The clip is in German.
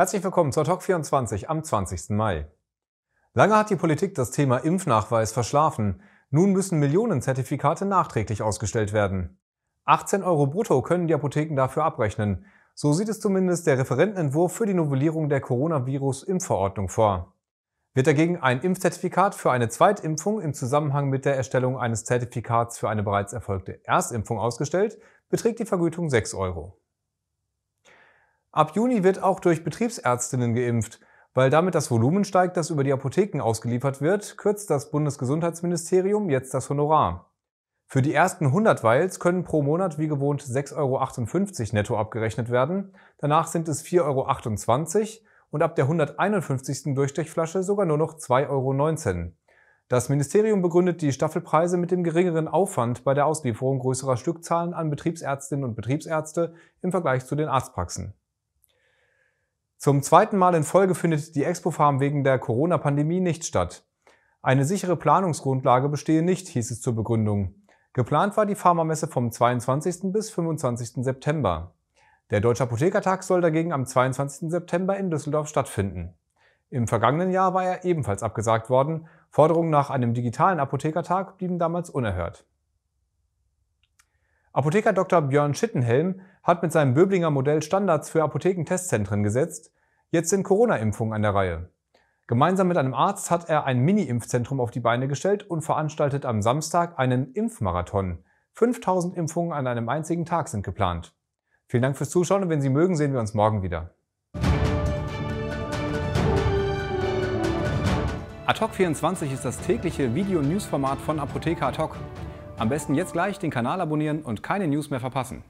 Herzlich willkommen zur Talk 24 am 20. Mai. Lange hat die Politik das Thema Impfnachweis verschlafen. Nun müssen Millionen Zertifikate nachträglich ausgestellt werden. 18 Euro brutto können die Apotheken dafür abrechnen. So sieht es zumindest der Referentenentwurf für die Novellierung der Coronavirus-Impfverordnung vor. Wird dagegen ein Impfzertifikat für eine Zweitimpfung im Zusammenhang mit der Erstellung eines Zertifikats für eine bereits erfolgte Erstimpfung ausgestellt, beträgt die Vergütung 6 Euro. Ab Juni wird auch durch Betriebsärztinnen geimpft. Weil damit das Volumen steigt, das über die Apotheken ausgeliefert wird, kürzt das Bundesgesundheitsministerium jetzt das Honorar. Für die ersten 100 Vials können pro Monat wie gewohnt 6,58 Euro netto abgerechnet werden, danach sind es 4,28 Euro und ab der 151. Durchstechflasche sogar nur noch 2,19 Euro. Das Ministerium begründet die Staffelpreise mit dem geringeren Aufwand bei der Auslieferung größerer Stückzahlen an Betriebsärztinnen und Betriebsärzte im Vergleich zu den Arztpraxen. Zum zweiten Mal in Folge findet die Expo Farm wegen der Corona-Pandemie nicht statt. Eine sichere Planungsgrundlage bestehe nicht, hieß es zur Begründung. Geplant war die Pharmamesse vom 22. bis 25. September. Der Deutsche Apothekertag soll dagegen am 22. September in Düsseldorf stattfinden. Im vergangenen Jahr war er ebenfalls abgesagt worden. Forderungen nach einem digitalen Apothekertag blieben damals unerhört. Apotheker Dr. Björn Schittenhelm hat mit seinem Böblinger Modell Standards für Apothekentestzentren gesetzt. Jetzt sind Corona-Impfungen an der Reihe. Gemeinsam mit einem Arzt hat er ein Mini-Impfzentrum auf die Beine gestellt und veranstaltet am Samstag einen Impfmarathon. 5000 Impfungen an einem einzigen Tag sind geplant. Vielen Dank fürs Zuschauen und wenn Sie mögen, sehen wir uns morgen wieder. Ad hoc 24 ist das tägliche Video-News-Format von Apotheker Ad hoc. Am besten jetzt gleich den Kanal abonnieren und keine News mehr verpassen.